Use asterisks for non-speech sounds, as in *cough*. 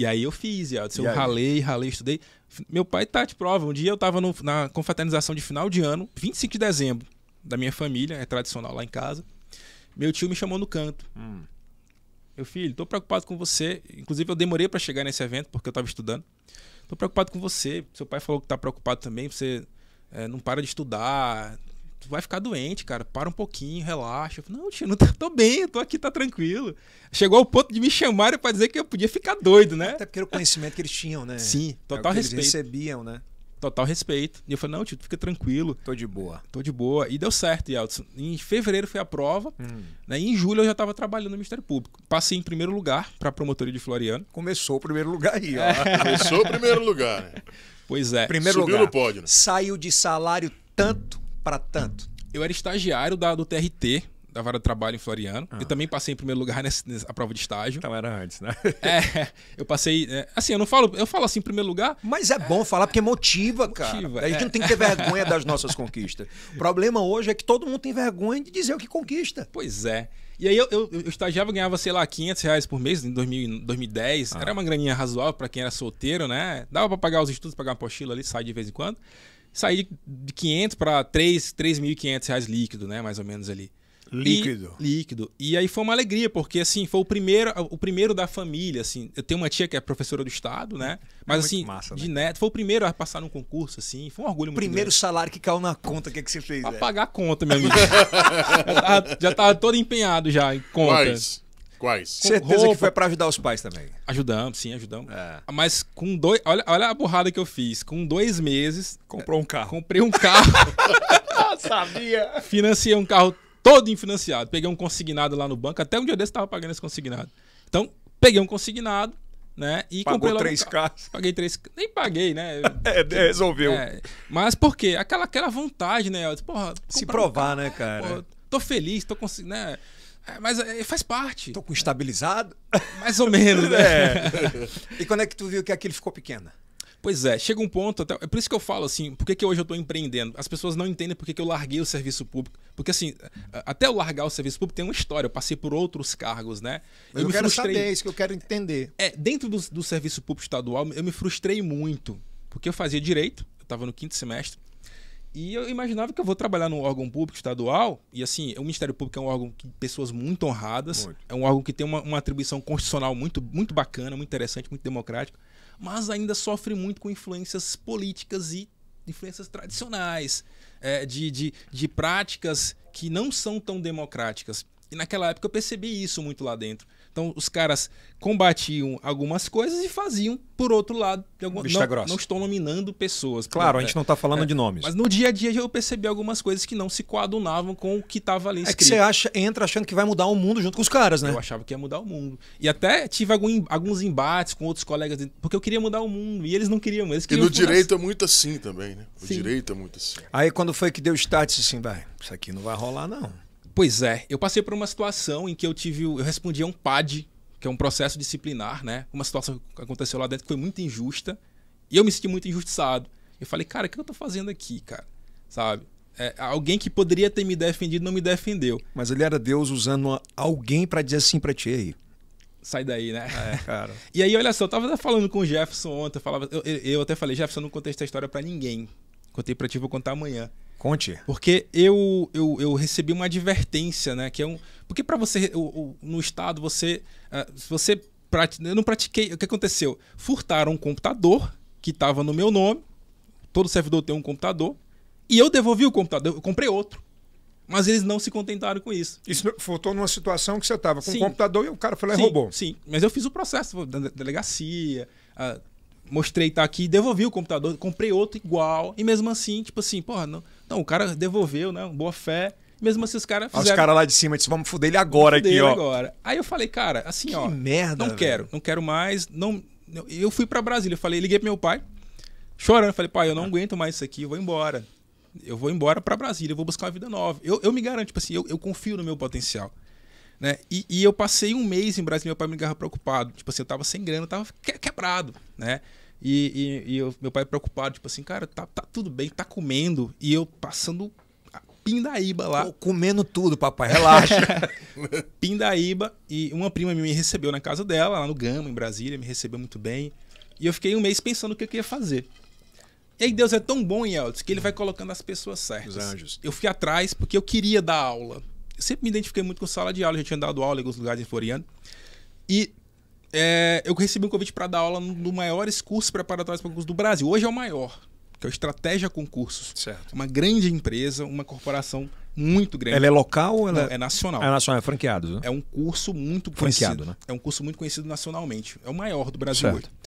E aí eu fiz, eu, eu ralei, ralei, estudei. Meu pai tá de prova. Um dia eu tava no, na confraternização de final de ano, 25 de dezembro, da minha família, é tradicional lá em casa. Meu tio me chamou no canto. Hum. Meu filho, tô preocupado com você. Inclusive, eu demorei para chegar nesse evento porque eu tava estudando. Tô preocupado com você. Seu pai falou que tá preocupado também. Você é, não para de estudar, tu vai ficar doente, cara. Para um pouquinho, relaxa. Falei, não, tio, não tô, tá, tô bem, tô aqui, tá tranquilo. Chegou ao ponto de me chamarem para dizer que eu podia ficar doido, né? Até porque era o conhecimento que eles tinham, né? Sim, é total é respeito. Eles recebiam, né? Total respeito. E eu falei, não, tio, fica tranquilo. Tô de boa. Tô de boa. E deu certo, Yeltsin. Em fevereiro foi a prova, hum. né? E em julho eu já tava trabalhando no Ministério Público. Passei em primeiro lugar pra promotoria de Floriano. Começou o primeiro lugar aí, ó. É. *laughs* Começou o primeiro lugar. Né? Pois é. Primeiro Subiu lugar. no pódio. Né? Saiu de salário tanto para tanto? Eu era estagiário da, do TRT, da Vara do Trabalho em Floriano. Ah. Eu também passei em primeiro lugar nessa, nessa prova de estágio. Então era antes, né? *laughs* é, eu passei. É, assim, eu não falo, eu falo assim em primeiro lugar. Mas é, é bom falar porque motiva, motiva cara. A gente é. não tem que ter *laughs* vergonha das nossas conquistas. O problema hoje é que todo mundo tem vergonha de dizer o que conquista. Pois é. E aí eu, eu, eu estagiava, ganhava, sei lá, 500 reais por mês em 2010. Ah. Era uma graninha razoável para quem era solteiro, né? Dava para pagar os estudos, pagar uma apostila ali, sai de vez em quando sair de 500 para 3.500 reais líquido, né? Mais ou menos ali. Líquido. E, líquido. E aí foi uma alegria, porque assim, foi o primeiro, o primeiro da família, assim. Eu tenho uma tia que é professora do estado, né? Mas é assim, massa, de né? neto, foi o primeiro a passar num concurso assim, foi um orgulho muito Primeiro grande. salário que caiu na conta, o que é que você fez? Pra é? pagar a conta, meu amigo. *laughs* já, tava, já tava todo empenhado já em contas. Mas... Quais? Certeza roupa. que foi é para ajudar os pais também. Ajudamos, sim, ajudamos. É. Mas com dois. Olha, olha a burrada que eu fiz. Com dois meses. Comprou um carro. Comprei um carro. *laughs* sabia. Financiei um carro todo infinanciado. Peguei um consignado lá no banco. Até um dia desse tava pagando esse consignado. Então, peguei um consignado. Né? E Pagou comprei três um carros. Paguei três Nem paguei, né? *laughs* é, resolveu. É. Mas por quê? Aquela, aquela vontade, né? Porra, Se provar, um né, cara? Porra, tô feliz, tô conseguindo. Né? É, mas é, faz parte. Tô com estabilizado. Mais ou menos, né? É. *laughs* E quando é que tu viu que aquilo ficou pequena? Pois é, chega um ponto até. É por isso que eu falo assim, por que, que hoje eu estou empreendendo? As pessoas não entendem por que, que eu larguei o serviço público. Porque assim, até eu largar o serviço público tem uma história. Eu passei por outros cargos, né? Mas eu, eu quero frustrei... saber, é isso que eu quero entender. É, dentro do, do serviço público estadual, eu me frustrei muito. Porque eu fazia direito, eu estava no quinto semestre, e eu imaginava que eu vou trabalhar num órgão público estadual, e assim, o Ministério Público é um órgão que pessoas muito honradas, muito. é um órgão que tem uma, uma, atribuição constitucional muito, muito bacana, muito interessante, muito democrática, mas ainda sofre muito com influências políticas e influências tradicionais, é, de, de, de práticas que não são tão democráticas. E naquela época eu percebi isso muito lá dentro. Então os caras combatiam algumas coisas e faziam, por outro lado, de alguma... não, grossa. não estou nominando pessoas. Claro, a gente não está falando é, de nomes. Mas no dia a dia eu percebi algumas coisas que não se coadunavam com o que estava ali. Escrito. É que você acha, entra achando que vai mudar o mundo junto com os caras, né? Eu achava que ia mudar o mundo. E até tive algum, alguns embates com outros colegas, porque eu queria mudar o mundo e eles não queriam. Eles queriam e no direito assim. é muito assim também, né? O Sim. direito é muito assim. Aí quando foi que deu status assim, vai, isso aqui não vai rolar não. Pois é, eu passei por uma situação em que eu tive, eu respondi a um PAD, que é um processo disciplinar, né? Uma situação que aconteceu lá dentro que foi muito injusta, e eu me senti muito injustiçado. Eu falei, cara, o que eu tô fazendo aqui, cara? Sabe? É, alguém que poderia ter me defendido não me defendeu. Mas ele era Deus usando alguém para dizer assim para ti aí. Sai daí, né? É, *laughs* cara. e aí, olha só, eu tava falando com o Jefferson ontem, eu, falava, eu, eu até falei, Jefferson, eu não contei essa história para ninguém. Contei pra ti, vou contar amanhã. Conte. Porque eu, eu, eu recebi uma advertência, né? Que é um. Porque para você, no Estado, você. Uh, você prat... Eu não pratiquei. O que aconteceu? Furtaram um computador que estava no meu nome. Todo servidor tem um computador. E eu devolvi o computador. Eu comprei outro. Mas eles não se contentaram com isso. Isso faltou numa situação que você estava com o um computador e o cara falou é sim, roubou. Sim, mas eu fiz o processo da delegacia, uh, mostrei tá aqui, devolvi o computador, comprei outro igual. E mesmo assim, tipo assim, porra, não, não, o cara devolveu, né? Boa fé. Mesmo assim, os caras fizeram... Os caras lá de cima disseram, vamos fuder ele agora fuder aqui, ele ó. agora. Aí eu falei, cara, assim, que ó... merda, Não quero, não quero mais, não... Eu fui para Brasília, eu falei, liguei pro meu pai, chorando, falei, pai, eu não aguento mais isso aqui, eu vou embora. Eu vou embora para Brasília, eu vou buscar uma vida nova. Eu, eu me garanto, tipo assim, eu, eu confio no meu potencial. Né? E, e, eu passei um mês em Brasília, meu pai me ligava preocupado. Tipo assim, eu tava sem grana, eu tava quebrado, né? E, e, e eu, meu pai preocupado, tipo assim, cara, tá, tá tudo bem, tá comendo. E eu passando pindaíba lá. comendo tudo, papai, relaxa. *laughs* pindaíba. E uma prima me recebeu na casa dela, lá no Gama, em Brasília, me recebeu muito bem. E eu fiquei um mês pensando o que eu queria fazer. E aí Deus é tão bom, Elton que ele vai colocando as pessoas certas. Os anjos. Eu fui atrás porque eu queria dar aula. Eu sempre me identifiquei muito com sala de aula, já tinha dado aula em alguns lugares em Floriano. E é, eu recebi um convite para dar aula no maior curso preparatório para concursos do Brasil. Hoje é o maior, que é o Estratégia Concursos. Certo. Uma grande empresa, uma corporação muito grande. Ela é local ou ela Não, é... é nacional? É nacional, é franqueado. Né? É um curso muito conhecido. franqueado, Né? É um curso muito conhecido nacionalmente. É o maior do Brasil certo. hoje.